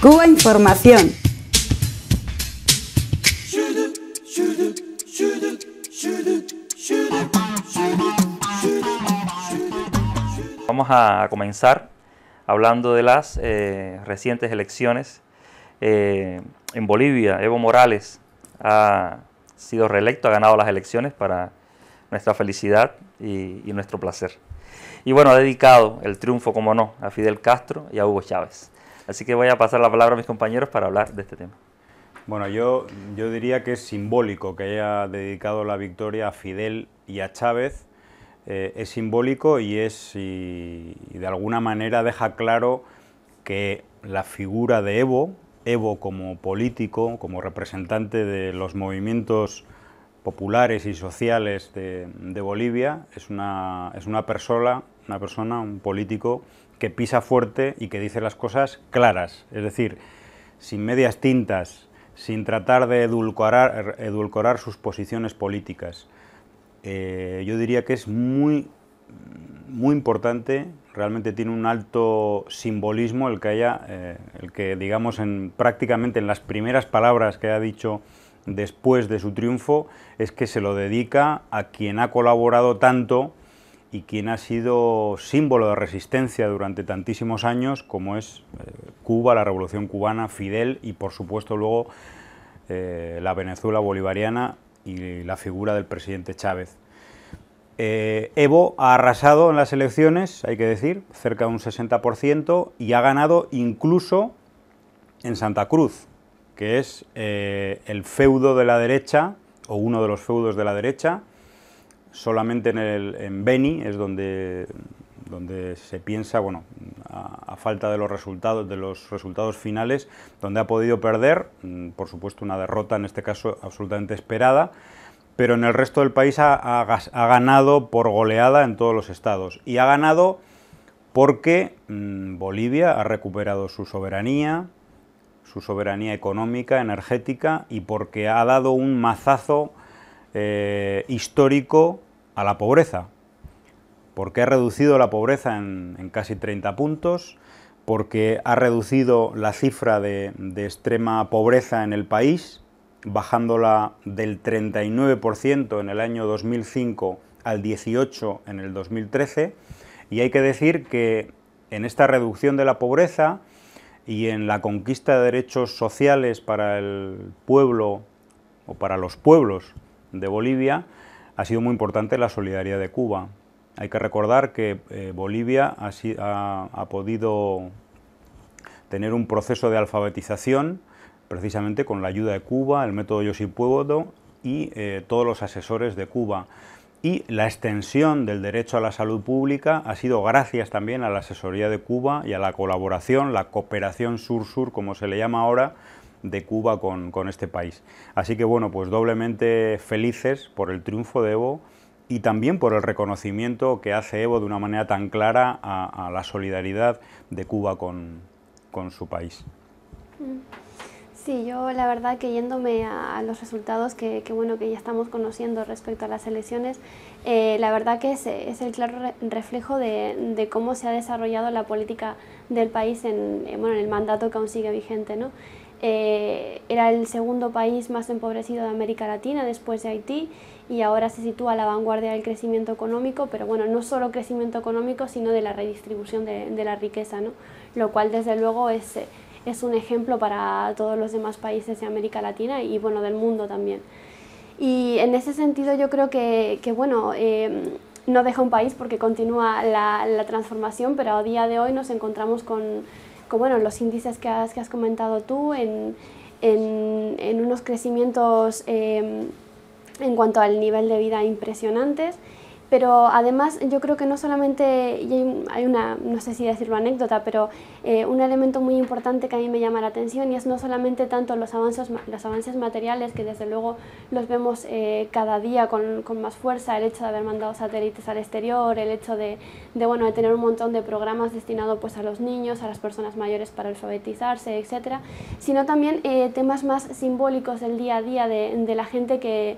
Cuba Información. Vamos a comenzar hablando de las eh, recientes elecciones eh, en Bolivia. Evo Morales ha sido reelecto, ha ganado las elecciones para nuestra felicidad y, y nuestro placer. Y bueno, ha dedicado el triunfo, como no, a Fidel Castro y a Hugo Chávez. Así que voy a pasar la palabra a mis compañeros para hablar de este tema. Bueno, yo, yo diría que es simbólico que haya dedicado la victoria a Fidel y a Chávez. Eh, es simbólico y es y, de alguna manera deja claro que la figura de Evo, Evo como político, como representante de los movimientos populares y sociales de, de Bolivia, es una, es una persona, una persona, un político que pisa fuerte y que dice las cosas claras, es decir, sin medias tintas, sin tratar de edulcorar, sus posiciones políticas. Eh, yo diría que es muy, muy importante, realmente tiene un alto simbolismo el que haya, eh, el que digamos en, prácticamente en las primeras palabras que ha dicho después de su triunfo, es que se lo dedica a quien ha colaborado tanto y quien ha sido símbolo de resistencia durante tantísimos años como es eh, Cuba, la Revolución cubana, Fidel y por supuesto luego eh, la Venezuela bolivariana y la figura del presidente Chávez. Eh, Evo ha arrasado en las elecciones, hay que decir, cerca de un 60% y ha ganado incluso en Santa Cruz, que es el feudo de la derecha o uno de los feudos de la derecha solamente en, el, en Beni es donde, donde se piensa, bueno, a, falta de los resultados, de los resultados finales, donde ha podido perder, mm, por supuesto una derrota en este caso absolutamente esperada, pero en el resto del país ha, ganado por goleada en todos los estados y ha ganado porque mm, Bolivia ha recuperado su soberanía, su soberanía económica, energética y porque ha dado un mazazo eh, histórico a la pobreza. Porque ha reducido la pobreza en, casi 30 puntos, porque ha reducido la cifra de, de extrema pobreza en el país, bajándola del 39% en el año 2005 al 18% en el 2013. Y hay que decir que en esta reducción de la pobreza y en la conquista de derechos sociales para el pueblo o para los pueblos de Bolivia, ha sido muy importante la solidaridad de Cuba. Hay que recordar que eh, Bolivia ha, podido tener un proceso de alfabetización precisamente con la ayuda de Cuba, el método Yo y eh, todos los asesores de Cuba. Y la extensión del derecho a la salud pública ha sido gracias también a la asesoría de Cuba y a la colaboración, la cooperación sur-sur, como se le llama ahora, de Cuba con, con este país. Así que bueno, pues doblemente felices por el triunfo de Evo y también por el reconocimiento que hace Evo de una manera tan clara a, la solidaridad de Cuba con, con, su país. Sí, yo la verdad que yéndome a, los resultados que, que, bueno que ya estamos conociendo respecto a las elecciones, eh, la verdad que es, es el claro reflejo de, de, cómo se ha desarrollado la política del país en, eh, en el mandato que aún sigue vigente. ¿no? Eh, era el segundo país más empobrecido de América Latina después de Haití y ahora se sitúa a la vanguardia del crecimiento económico, pero bueno, no solo crecimiento económico, sino de la redistribución de, de la riqueza, ¿no? lo cual desde luego es, es un ejemplo para todos los demás países de América Latina y bueno, del mundo también. Y en ese sentido yo creo que, que bueno, em, no deja un país porque continúa la, la transformación, pero a día de hoy nos encontramos con bueno, los índices que has, que has comentado tú, en, unos crecimientos em, en cuanto al nivel de vida impresionantes pero además yo creo que no solamente hay una, no sé si decirlo anécdota, pero eh, un elemento muy importante que a mí me llama la atención y es no solamente tanto los avances, los avances materiales, que desde luego los vemos eh, cada día con, más fuerza, el hecho de haber mandado satélites al exterior, el hecho de, bueno, de tener un montón de programas destinados pues, a los niños, a las personas mayores para alfabetizarse, etcétera sino también eh, temas más simbólicos del día a día de la gente que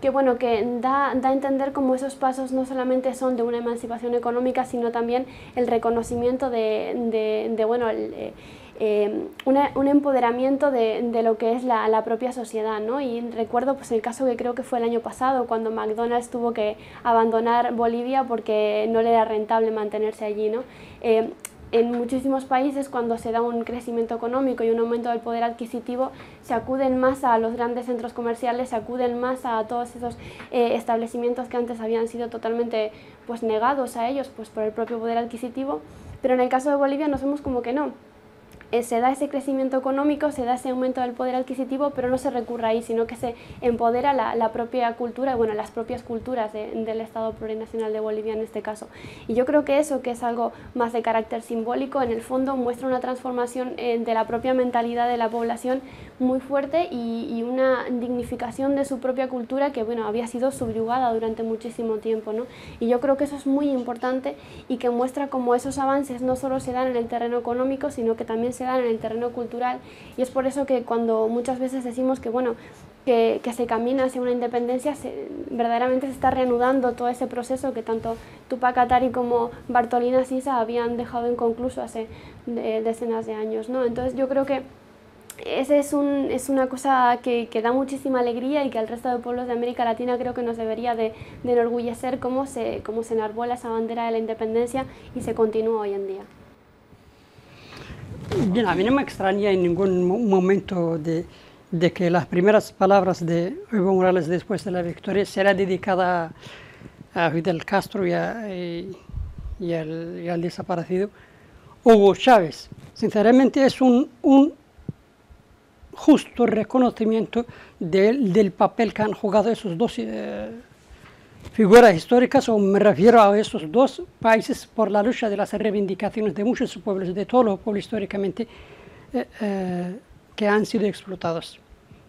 que bueno, que da, da, a entender como esos pasos no solamente son de una emancipación económica, sino también el reconocimiento de, bueno, eh, em, un empoderamiento de, lo que es la, propia sociedad, ¿no? Y recuerdo pues el caso que creo que fue el año pasado, cuando McDonald's tuvo que abandonar Bolivia porque no le era rentable mantenerse allí, ¿no? Eh, en muchísimos países cuando se da un crecimiento económico y un aumento del poder adquisitivo, se acuden más a los grandes centros comerciales, se acuden más a todos esos eh, establecimientos que antes habían sido totalmente pues, negados a ellos pues, por el propio poder adquisitivo, pero en el caso de Bolivia nos vemos como que no, eh, se da ese crecimiento económico, se da ese aumento del poder adquisitivo, pero no se recurre ahí, sino que se empodera la, propia cultura, bueno, las propias culturas del Estado plurinacional de Bolivia en este caso. Y yo creo que eso, que es algo más de carácter simbólico, en el fondo muestra una transformación eh, de la propia mentalidad de la población muy fuerte y, una dignificación de su propia cultura que, bueno, había sido subyugada durante muchísimo tiempo, ¿no? Y yo creo que eso es muy importante y que muestra cómo esos avances no solo se dan en el terreno económico, sino que también se en el terreno cultural y es por eso que cuando muchas veces decimos que, bueno, que, se camina hacia una independencia, verdaderamente se está reanudando todo ese proceso que tanto Tupac Atari como Bartolina Sisa habían dejado inconcluso hace decenas de años. ¿no? Entonces yo creo que esa es, un, es, una cosa que, da muchísima alegría y que al resto de pueblos de América Latina creo que nos debería de, enorgullecer cómo se, cómo se enarbola esa bandera de la independencia y se continúa hoy en día. Bien, a mí no me extraña en ningún momento de, de que las primeras palabras de Evo Morales después de la victoria será dedicada a Fidel Castro y, a, y, al, y desaparecido Hugo Chávez. Sinceramente es un, un justo reconocimiento del, papel que han jugado esos dos eh, figuras históricas, o me refiero a estos dos países por la lucha de las reivindicaciones de muchos pueblos, de todos los pueblos históricamente eh, eh, que han sido explotados.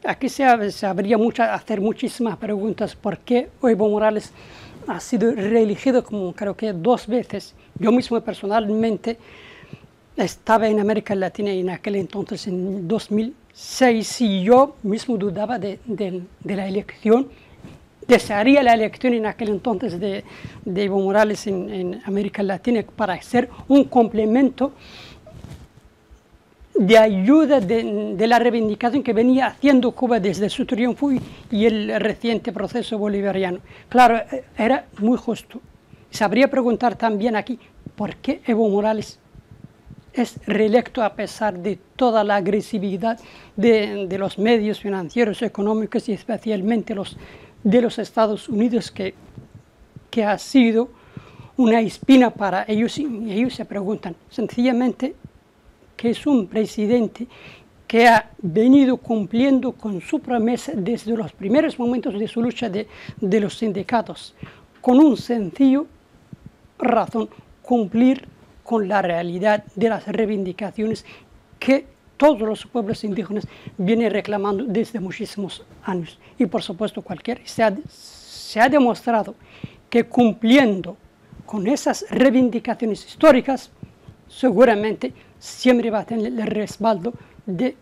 Aquí se, habría mucha, hacer muchísimas preguntas por qué Evo Morales ha sido reelegido como creo que dos veces. Yo mismo personalmente estaba en América Latina en aquel entonces, en 2006, y yo mismo dudaba de, de la elección desearía la elección en aquel entonces de, Evo Morales en, América Latina para ser un complemento de ayuda de, la reivindicación que venía haciendo Cuba desde su triunfo y, el reciente proceso bolivariano. Claro, era muy justo. Sabría preguntar también aquí, ¿por qué Evo Morales es reelecto a pesar de toda la agresividad de, de los medios financieros, económicos y especialmente los de los Estados Unidos que, que ha sido una espina para ellos y ellos se preguntan sencillamente que es un presidente que ha venido cumpliendo con su promesa desde los primeros momentos de su lucha de, de los sindicatos, con un sencillo razón, cumplir con la realidad de las reivindicaciones que todos los pueblos indígenas vienen reclamando desde muchísimos años. Y por supuesto cualquier, se ha, se ha demostrado que cumpliendo con esas reivindicaciones históricas, seguramente siempre va a tener el respaldo de,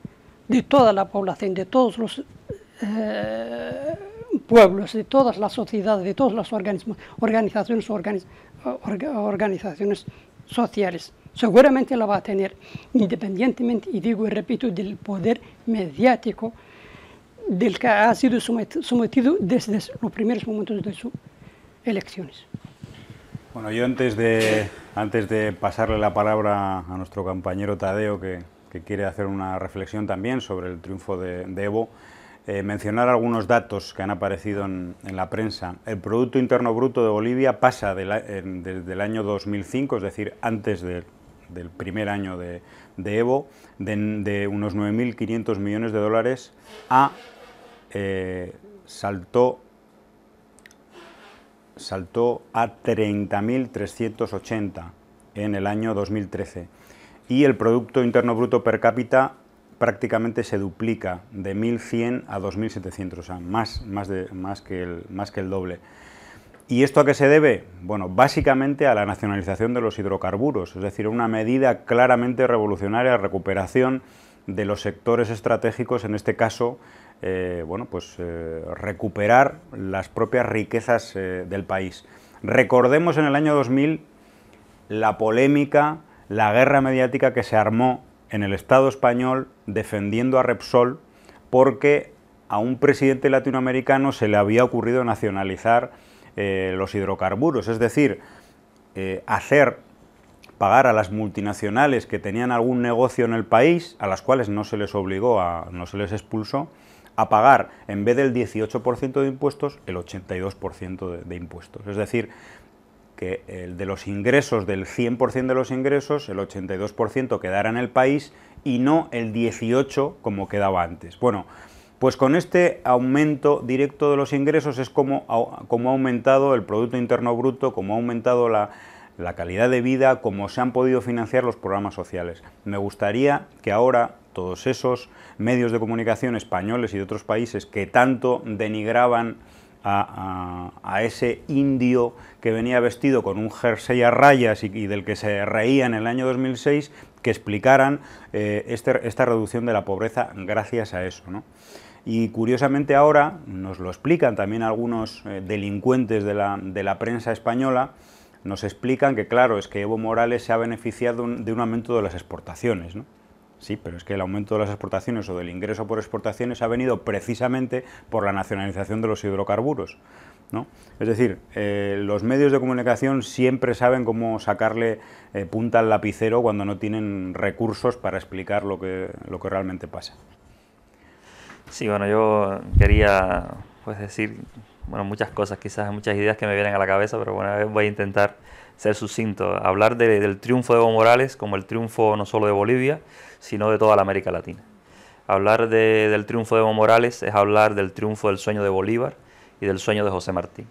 toda la población, de todos los eh, pueblos, de todas las sociedades, de todos los organismos, organizaciones sociales seguramente la va a tener, independientemente, y digo y repito, del poder mediático del que ha sido sometido desde los primeros momentos de sus elecciones. Bueno, yo antes de, antes de pasarle la palabra a nuestro compañero Tadeo, que, quiere hacer una reflexión también sobre el triunfo de, Evo, eh, mencionar algunos datos que han aparecido en, la prensa. El Producto Interno Bruto de Bolivia pasa desde el año 2005, es decir, antes de, del primer año de, Evo de, unos 9.500 millones de dólares a eh, saltó saltó a 30.380 en el año 2013 y el Producto Interno Bruto per cápita prácticamente se duplica de 1.100 a 2.700, o sea, más, más, más, que el, más que el doble. ¿Y esto a qué se debe? Bueno, básicamente a la nacionalización de los hidrocarburos, es decir, una medida claramente revolucionaria de recuperación de los sectores estratégicos, en este caso, eh, bueno, pues eh, recuperar las propias riquezas eh, del país. Recordemos en el año 2000 la polémica, la guerra mediática que se armó en el Estado español defendiendo a Repsol porque a un presidente latinoamericano se le había ocurrido nacionalizar eh, los hidrocarburos, es decir, eh, hacer pagar a las multinacionales que tenían algún negocio en el país, a las cuales no se les obligó, a, no se les expulsó, a pagar en vez del 18% de impuestos, el 82% de, de, impuestos. Es decir, que el de los ingresos, del 100% de los ingresos, el 82% quedara en el país y no el 18% como quedaba antes. Bueno, pues con este aumento directo de los ingresos es como, como ha aumentado el Producto Interno Bruto, como ha aumentado la, la calidad de vida, como se han podido financiar los programas sociales. Me gustaría que ahora todos esos medios de comunicación españoles y de otros países que tanto denigraban a, ese indio que venía vestido con un jersey a rayas y, del que se reía en el año 2006, que explicaran eh, este, esta reducción de la pobreza gracias a eso. ¿no? Y curiosamente ahora nos lo explican también algunos eh, delincuentes de la, prensa española, nos explican que claro, es que Evo Morales se ha beneficiado un, de un aumento de las exportaciones. ¿no? Sí, pero es que el aumento de las exportaciones o del ingreso por exportaciones ha venido precisamente por la nacionalización de los hidrocarburos. ¿no? Es decir, eh, los medios de comunicación siempre saben cómo sacarle eh, punta al lapicero cuando no tienen recursos para explicar lo que, lo que realmente pasa. Sí, bueno, yo quería pues, decir bueno, muchas cosas, quizás muchas ideas que me vienen a la cabeza, pero bueno, voy a intentar ser sucinto, hablar del triunfo de Evo Morales como el triunfo no solo de Bolivia, sino de toda la América Latina. Hablar del triunfo de Evo Morales es hablar del triunfo del sueño de Bolívar y del sueño de José Martí.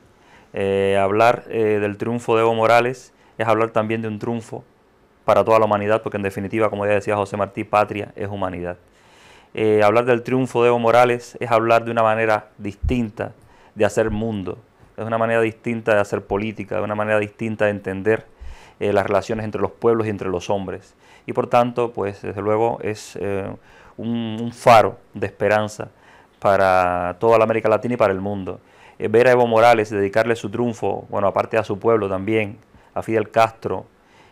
Eh, hablar eh, del triunfo de Evo Morales es hablar también de un triunfo para toda la humanidad, porque en definitiva, como ya decía José Martí, patria es humanidad. Eh, hablar del triunfo de Evo Morales es hablar de una manera distinta de hacer mundo, es una manera distinta de hacer política, es una manera distinta de entender eh, las relaciones entre los pueblos y entre los hombres. Y por tanto, pues desde luego es eh, un, faro de esperanza para toda la América Latina y para el mundo. Eh, ver a Evo Morales dedicarle su triunfo, bueno, aparte a su pueblo también, a Fidel Castro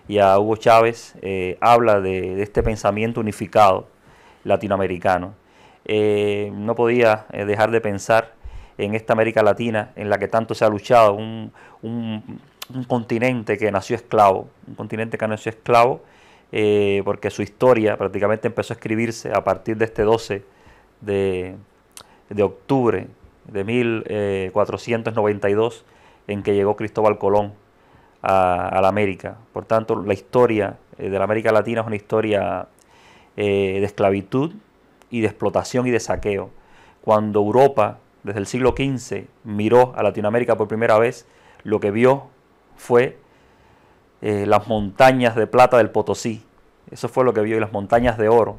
y a Hugo Chávez, habla de, este pensamiento unificado latinoamericano. no podía dejar de pensar en esta América Latina en la que tanto se ha luchado, un, continente que nació esclavo, un continente que nació esclavo, eh, porque su historia prácticamente empezó a escribirse a partir de este 12 de, octubre de 1492, eh, en que llegó Cristóbal Colón a, la América. Por tanto, la historia eh, de la América Latina es una historia de esclavitud y de explotación y de saqueo. Cuando Europa desde el siglo XV miró a Latinoamérica por primera vez, lo que vio fue eh, las montañas de plata del Potosí. Eso fue lo que vio y las montañas de oro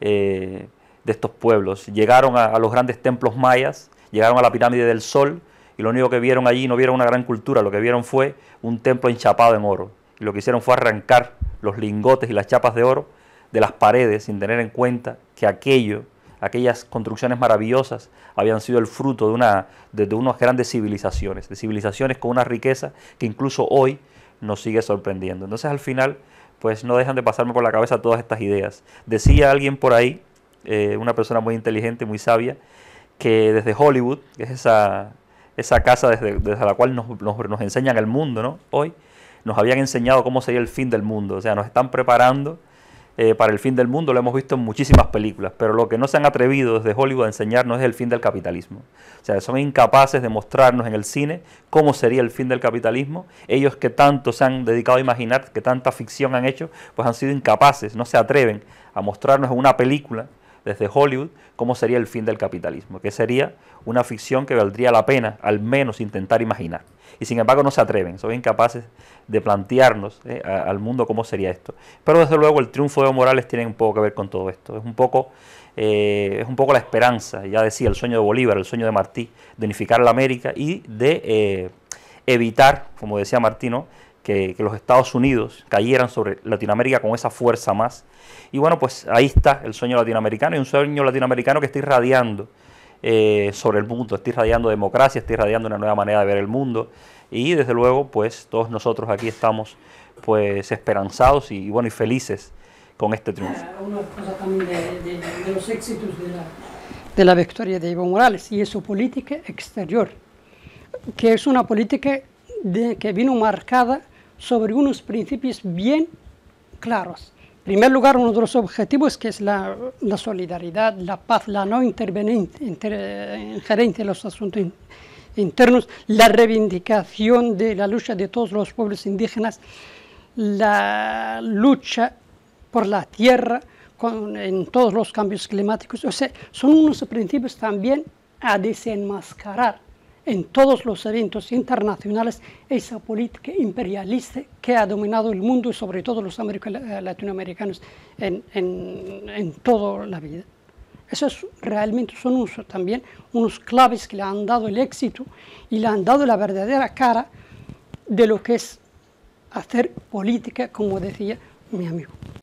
eh, de estos pueblos. Llegaron a, a los grandes templos mayas, llegaron a la pirámide del Sol y lo único que vieron allí no vieron una gran cultura, lo que vieron fue un templo enchapado en oro. Y lo que hicieron fue arrancar los lingotes y las chapas de oro de las paredes sin tener en cuenta que aquello aquellas construcciones maravillosas habían sido el fruto de, una, de, unas grandes civilizaciones, de civilizaciones con una riqueza que incluso hoy nos sigue sorprendiendo. Entonces al final, pues no dejan de pasarme por la cabeza todas estas ideas. Decía alguien por ahí, eh, una persona muy inteligente, muy sabia, que desde Hollywood, que es esa, esa casa desde, la cual nos, nos, enseñan el mundo, ¿no? Hoy nos habían enseñado cómo sería el fin del mundo, o sea, nos están preparando eh, para el fin del mundo, lo hemos visto en muchísimas películas, pero lo que no se han atrevido desde Hollywood a enseñarnos es el fin del capitalismo. O sea, son incapaces de mostrarnos en el cine cómo sería el fin del capitalismo. Ellos que tanto se han dedicado a imaginar, que tanta ficción han hecho, pues han sido incapaces, no se atreven a mostrarnos en una película desde Hollywood cómo sería el fin del capitalismo, que sería una ficción que valdría la pena al menos intentar imaginar. Y sin embargo no se atreven, son incapaces de plantearnos eh, al mundo cómo sería esto. Pero desde luego el triunfo de Morales tiene un poco que ver con todo esto, es un poco, eh, es un poco la esperanza, ya decía, el sueño de Bolívar, el sueño de Martí, de unificar la América y de eh, evitar, como decía Martino, que, los Estados Unidos cayeran sobre Latinoamérica con esa fuerza más. Y bueno, pues ahí está el sueño latinoamericano y un sueño latinoamericano que está irradiando eh, sobre el mundo, está irradiando democracia, está irradiando una nueva manera de ver el mundo. Y desde luego, pues todos nosotros aquí estamos pues esperanzados y, bueno, y felices con este triunfo. Una cosa también de, los éxitos de la, victoria de Evo Morales y es su política exterior, que es una política de, que vino marcada sobre unos principios bien claros. En primer lugar, uno de los objetivos que es la, solidaridad, la paz, la no intervención en los asuntos internos, la reivindicación de la lucha de todos los pueblos indígenas, la lucha por la tierra en todos los cambios climáticos. O sea, son unos principios también a desenmascarar en todos los eventos internacionales esa política imperialista que ha dominado el mundo y sobre todo los eh, latinoamericanos en, toda la vida. Esos realmente son también unos claves que le han dado el éxito y le han dado la verdadera cara de lo que es hacer política, como decía mi amigo.